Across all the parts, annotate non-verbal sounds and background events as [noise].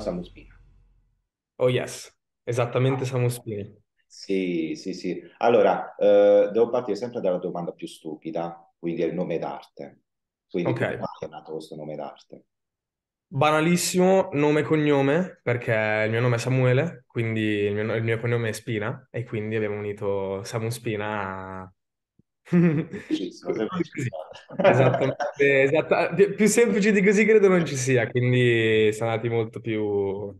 Samu Spina. Oh yes, esattamente ah. Samu Spina. Sì, sì, sì. Allora, eh, devo partire sempre dalla domanda più stupida, quindi è il nome d'arte. Quindi okay. come è nato questo nome d'arte? Banalissimo nome e cognome, perché il mio nome è Samuele, quindi il mio, il mio cognome è Spina, e quindi abbiamo unito Samu Spina a Preciso, esattamente, esattamente, ah, più semplici di così credo non ci sia, quindi sono andati molto più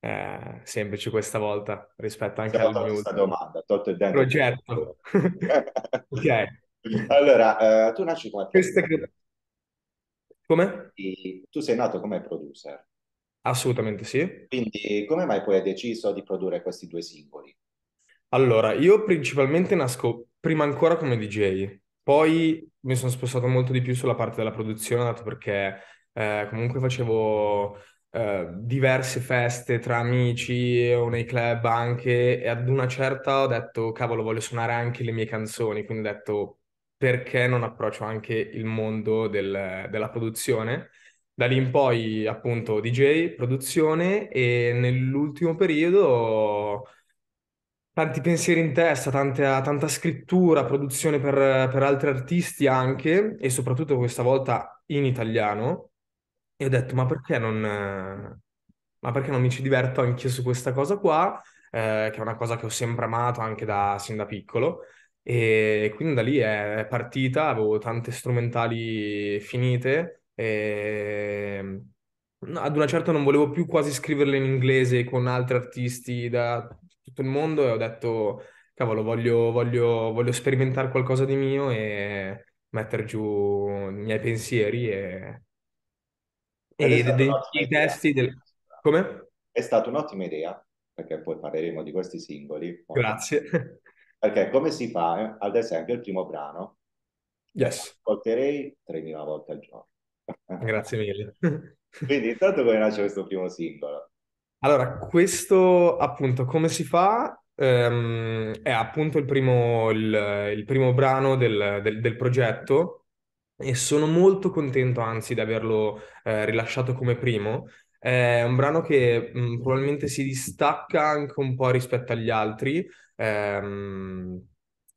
eh, semplici questa volta rispetto anche alla mio domanda, tolto il progetto. [laughs] ok. Allora, eh, tu nasci come Questa credo... Come? E tu sei nato come producer. Assolutamente sì. Quindi come mai poi hai deciso di produrre questi due singoli? Allora, io principalmente nasco prima ancora come DJ, poi mi sono spostato molto di più sulla parte della produzione, dato perché eh, comunque facevo eh, diverse feste tra amici o nei club anche, e ad una certa ho detto, cavolo, voglio suonare anche le mie canzoni, quindi ho detto, perché non approccio anche il mondo del, della produzione? Da lì in poi, appunto, DJ, produzione e nell'ultimo periodo tanti pensieri in testa, tanta, tanta scrittura, produzione per, per, altri artisti anche, e soprattutto questa volta in italiano. E ho detto, ma perché non, ma perché non mi ci diverto anch'io su questa cosa qua, eh, che è una cosa che ho sempre amato anche da, sin da piccolo. E quindi da lì è partita, avevo tante strumentali finite. E ehm, ad una certa non volevo più quasi scriverle in inglese con altri artisti da tutto il mondo e ho detto, cavolo, voglio, voglio, voglio sperimentare qualcosa di mio e mettere giù i miei pensieri e, e dei, dei testi. Del... Come? È stata un'ottima idea, perché poi parleremo di questi singoli. Grazie. [laughs] Perché come si fa, eh? ad esempio, il primo brano, yes. ascolterei 3.000 volte al giorno. Grazie mille. [laughs] Quindi intanto come nasce questo primo singolo? Allora, questo appunto come si fa? Ehm, è appunto il primo, il, il primo brano del, del, del progetto e sono molto contento anzi di averlo eh, rilasciato come primo. È un brano che mh, mm, probabilmente si distacca anche un po' rispetto agli altri. Ehm,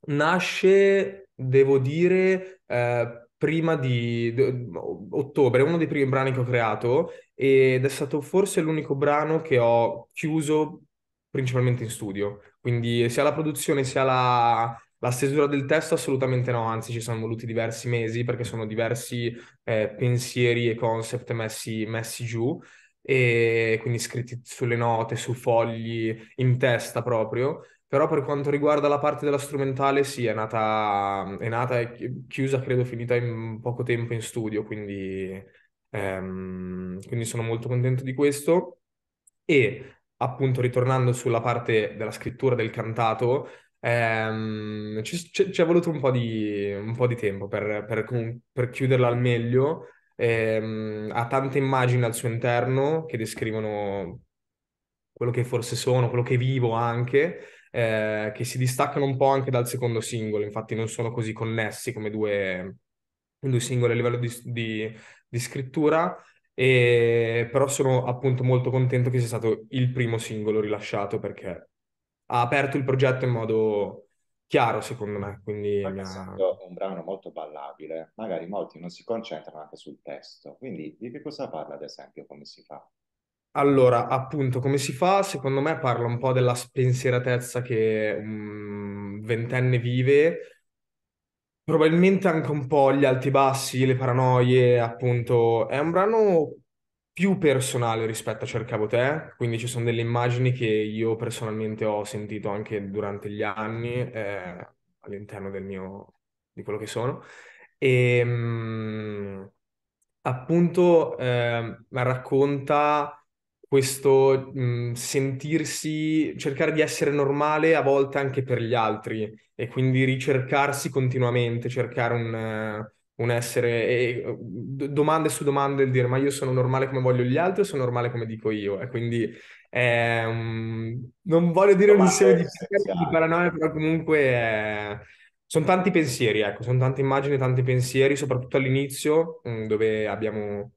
nasce, devo dire, eh, prima di ottobre, uno dei primi brani che ho creato ed è stato forse l'unico brano che ho chiuso principalmente in studio. Quindi sia la produzione sia la, la stesura del testo assolutamente no, anzi ci sono voluti diversi mesi perché sono diversi eh, pensieri e concept messi, messi giù e quindi scritti sulle note, su fogli, in testa proprio però per quanto riguarda la parte della strumentale, sì, è nata, è nata e chiusa, credo, finita in poco tempo in studio, quindi, ehm, quindi sono molto contento di questo. E appunto, ritornando sulla parte della scrittura del cantato, ehm, ci, ci, ci, è voluto un po' di, un po di tempo per, per, per chiuderla al meglio. Ehm, ha tante immagini al suo interno che descrivono quello che forse sono, quello che vivo anche eh, che si distaccano un po' anche dal secondo singolo, infatti non sono così connessi come due, due singoli a livello di, di, di scrittura, e, però sono appunto molto contento che sia stato il primo singolo rilasciato perché ha aperto il progetto in modo chiaro secondo me. Quindi mia... un brano molto ballabile, magari molti non si concentrano anche sul testo. Quindi di che cosa parla ad esempio, come si fa? Allora, appunto, come si fa? Secondo me parla un po' della spensieratezza che un ventenne vive, probabilmente anche un po' gli alti bassi, le paranoie, appunto. È un brano più personale rispetto a Cercavo te, quindi ci sono delle immagini che io personalmente ho sentito anche durante gli anni eh, all'interno del mio, di quello che sono. E ehm, mh, appunto eh, racconta questo mh, mhmm, sentirsi, cercare di essere normale a volte anche per gli altri e quindi ricercarsi continuamente, cercare un, un essere, e, domande su domande, il dire ma io sono normale come voglio gli altri o sono normale come dico io? E quindi è, um, ehm, non voglio dire un insieme di, di paranoia, però comunque è... Eh, sono tanti pensieri, ecco, sono tante immagini, tanti pensieri, soprattutto all'inizio mh, mhmm, dove abbiamo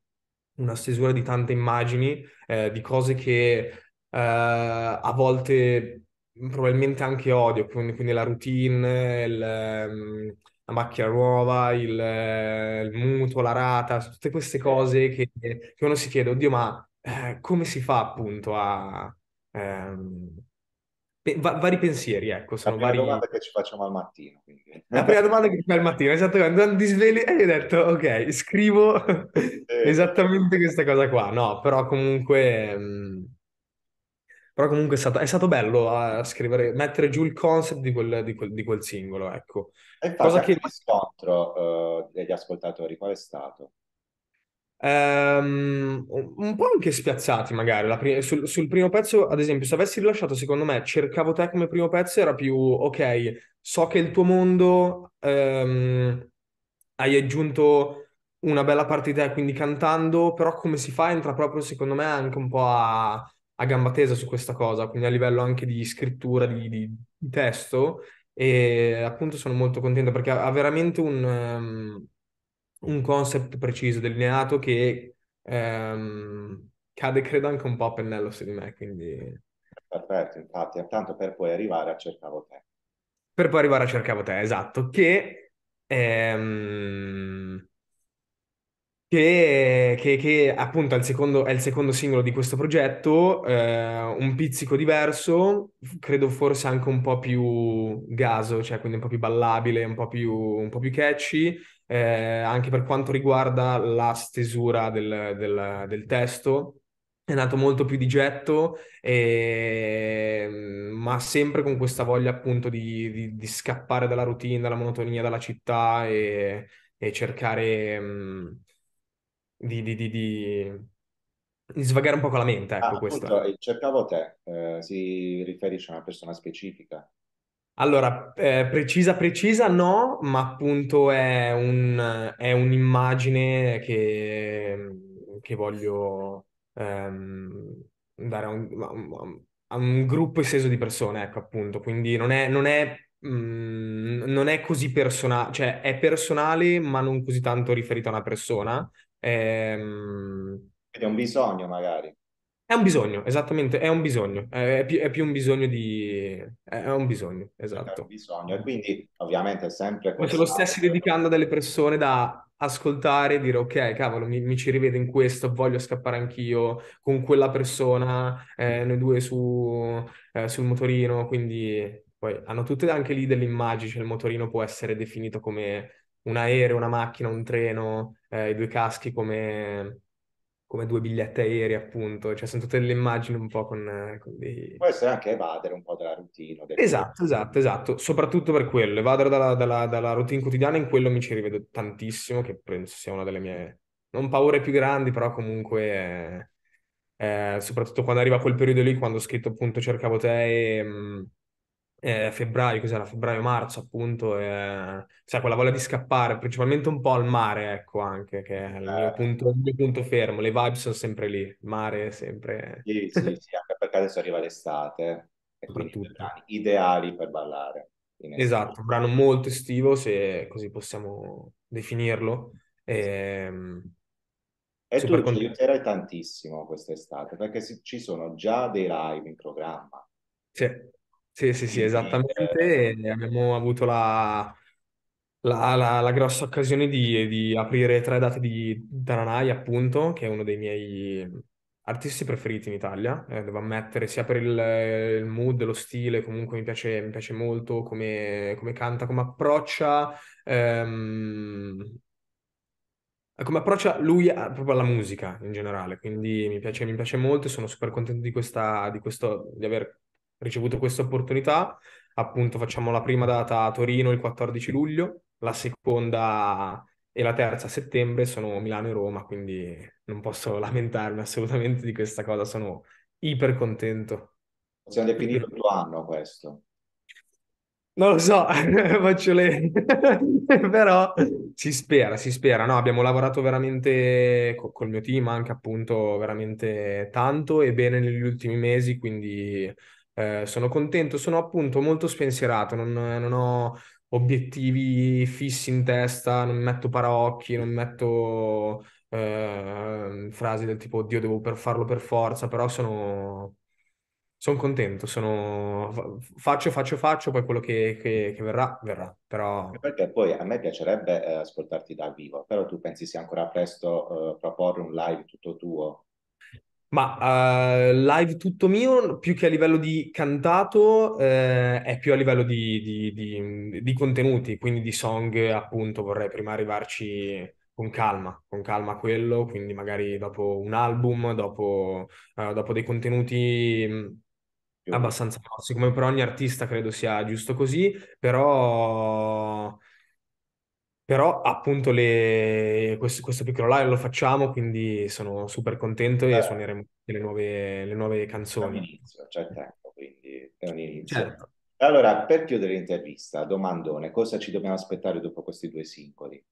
una stesura di tante immagini, eh, di cose che eh, a volte probabilmente anche odio, quindi, quindi la routine, il, ehm, la macchia nuova, il, eh, il, mutuo, la rata, tutte queste cose che, che uno si chiede, oddio, ma eh, come si fa appunto a... Ehm, Va- vari pensieri, ecco. Sono la prima vari... domanda che ci facciamo al mattino. Quindi. La prima domanda che ci fai al mattino, esattamente. Ti svegli e hai detto, ok, scrivo eh. esattamente questa cosa qua. No, però comunque... Mh... Mm, però comunque è stato, è stato bello a ah, scrivere, mettere giù il concept di quel, di quel, di quel singolo, ecco. E infatti, cosa che... il riscontro uh, eh, degli ascoltatori qual è stato? Um, un po' anche spiazzati magari pr- sul, sul, primo pezzo ad esempio se avessi rilasciato secondo me cercavo te come primo pezzo era più ok so che il tuo mondo um, hai aggiunto una bella parte di te quindi cantando però come si fa entra proprio secondo me anche un po' a, a gamba tesa su questa cosa quindi a livello anche di scrittura di, di, di testo e appunto sono molto contento perché ha, ha veramente un um, un concept preciso, delineato che ehm, cade credo anche un po' a pennello su di me, quindi... Perfetto, infatti, tanto per poi arrivare a Cercavo Te. Per poi arrivare a Cercavo Te, esatto, che... Ehm, che, che, che, appunto è il, secondo, è il, secondo, singolo di questo progetto, eh, un pizzico diverso, credo forse anche un po' più gaso, cioè quindi un po' più ballabile, un po' più, un po più catchy, eh, anche per quanto riguarda la stesura del, del, del testo, è nato molto più di getto, e... Ehm, ma sempre con questa voglia appunto di, di, di, scappare dalla routine, dalla monotonia, dalla città e, e cercare um, di, di, svagare un po' con la mente. Ecco, ah, appunto, eh, cercavo te, eh, si riferisce a una persona specifica. Allora, eh, precisa precisa no, ma appunto è, un, è un'immagine che, che voglio ehm, dare a un, a un, gruppo esteso di persone, ecco appunto, quindi non è, non è, mh, mm, non è così personale, cioè è personale ma non così tanto riferito a una persona. Ehm... Quindi è un bisogno magari. È un bisogno, esattamente, è un bisogno, è, più, è più un bisogno di... è un bisogno, esatto. È un esatto. bisogno, e quindi ovviamente sempre... Ma ce lo stessi dedicando a delle persone da ascoltare e dire ok, cavolo, mi, mi, ci rivedo in questo, voglio scappare anch'io con quella persona, eh, noi due su, eh, sul motorino, quindi poi hanno tutte anche lì delle immagini, cioè il motorino può essere definito come un aereo, una macchina, un treno, eh, i due caschi come come due biglietti aerei, appunto, cioè sono tutte le immagini un po' con, eh, con dei... Può essere anche evadere un po' dalla routine. Del... Esatto, esatto, esatto, soprattutto per quello, evadere dalla, dalla, dalla, routine quotidiana, in quello mi ci rivedo tantissimo, che penso sia una delle mie, non paure più grandi, però comunque, eh, eh, soprattutto quando arriva quel periodo lì, quando ho scritto appunto Cercavo te e... Mh, mm, eh, febbraio, cos'era febbraio-marzo appunto, eh, sai, cioè, quella voglia di scappare, principalmente un po' al mare, ecco anche, che è il mio eh. punto, il mio punto fermo, le vibe sono sempre lì, il mare è sempre... Sì, sì, sì, anche perché adesso arriva l'estate, e quindi brani ideali per ballare. Esatto, un brano molto estivo, se così possiamo definirlo. E, e tu ci aiuterai tantissimo quest'estate, perché ci sono già dei live in programma. Sì. Sì, sì, sì, Quindi, esattamente. Eh, abbiamo avuto la, la- la- la grossa occasione di, di aprire tre date di Tananai, appunto, che è uno dei miei artisti preferiti in Italia. Eh, devo ammettere, sia per il, il mood, lo stile, comunque mi piace, mi piace molto come, come canta, come approccia, ehm, come approccia lui a- proprio alla musica in generale, quindi mi piace, mi piace molto e sono super contento di questa, di questo, di aver ricevuto questa opportunità. Appunto, facciamo la prima data a Torino il 14 luglio, la seconda e la terza a settembre sono Milano e Roma, quindi non posso [laughs] lamentarmi assolutamente di questa cosa, sono iper contento. Possiamo definire il tuo anno questo. Non lo so, [laughs] faccio le... [laughs] però si spera, si spera, no? Abbiamo lavorato veramente co- col mio team anche appunto veramente tanto e bene negli ultimi mesi, quindi eh, sono contento, sono appunto molto spensierato, non, non, ho obiettivi fissi in testa, non metto paraocchi, non metto eh, frasi del tipo oddio devo per farlo per forza, però sono, sono contento, sono... faccio, faccio, faccio, poi quello che, che, che, verrà, verrà. Però... Perché poi a me piacerebbe eh, ascoltarti dal vivo, però tu pensi sia ancora presto eh, proporre un live tutto tuo ma uh, live tutto mio, più che a livello di cantato, eh, è più a livello di, di, di, di, contenuti, quindi di song, appunto, vorrei prima arrivarci con calma, con calma a quello, quindi magari dopo un album, dopo, uh, dopo dei contenuti mm, abbastanza grossi, come per ogni artista credo sia giusto così, però però appunto le... questo, questo, piccolo live lo facciamo, quindi sono super contento Beh. e suoneremo le nuove, le nuove canzoni. c'è tempo, quindi è un inizio. Certo. Allora, per chiudere l'intervista, domandone, cosa ci dobbiamo aspettare dopo questi due singoli?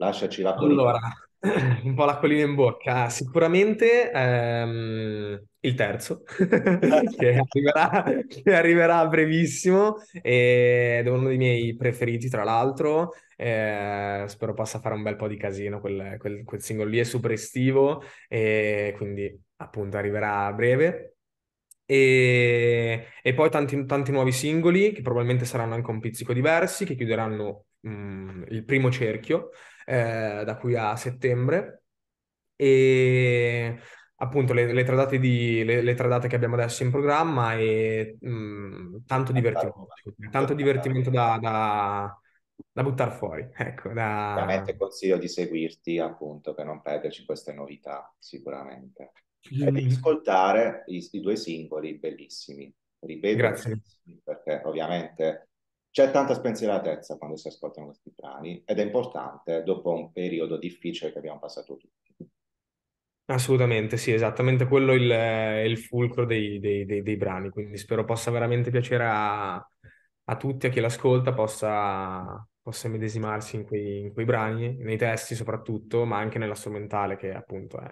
Lasciaci la colina. Allora, [laughs] un po' la in bocca. Sicuramente ehm, il terzo, [laughs] che, arriverà, che, arriverà, brevissimo, ed è uno dei miei preferiti, tra l'altro. Eh, spero possa fare un bel po' di casino quel, quel, quel singolo lì, è super estivo e quindi appunto arriverà a breve. E, e poi tanti, tanti, nuovi singoli che probabilmente saranno anche un pizzico diversi, che chiuderanno mh, mm, il primo cerchio eh, da qui a settembre. E appunto le, le, tre di, le, le, tre date che abbiamo adesso in programma e mh, mm, tanto divertimento, tanto divertimento da, da da buttare fuori. [laughs] Ecco, da... Veramente consiglio di seguirti, appunto, per non perderci queste novità, sicuramente. Mm. E di ascoltare i, i, due singoli bellissimi. Ripeto, Grazie. perché ovviamente c'è tanta spensieratezza quando si ascoltano questi brani ed è importante dopo un periodo difficile che abbiamo passato tutti. Assolutamente, sì, esattamente quello è il, il fulcro dei, dei, dei, dei brani, quindi spero possa veramente piacere a, a tutti, a chi l'ascolta, possa, possa medesimarsi in quei, in quei, brani, nei testi soprattutto, ma anche nella strumentale che appunto è,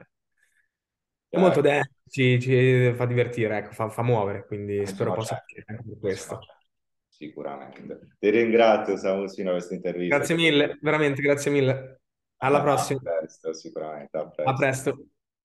è molto certo. densa, ci, ci, fa divertire, ecco, fa, fa, muovere, quindi eh, spero possa certo. anche per questo. Certo. Sicuramente. Ti ringrazio Samusino a questa intervista. Grazie mille, veramente grazie mille. Alla prossima. A presto, sicuramente. A presto. A presto.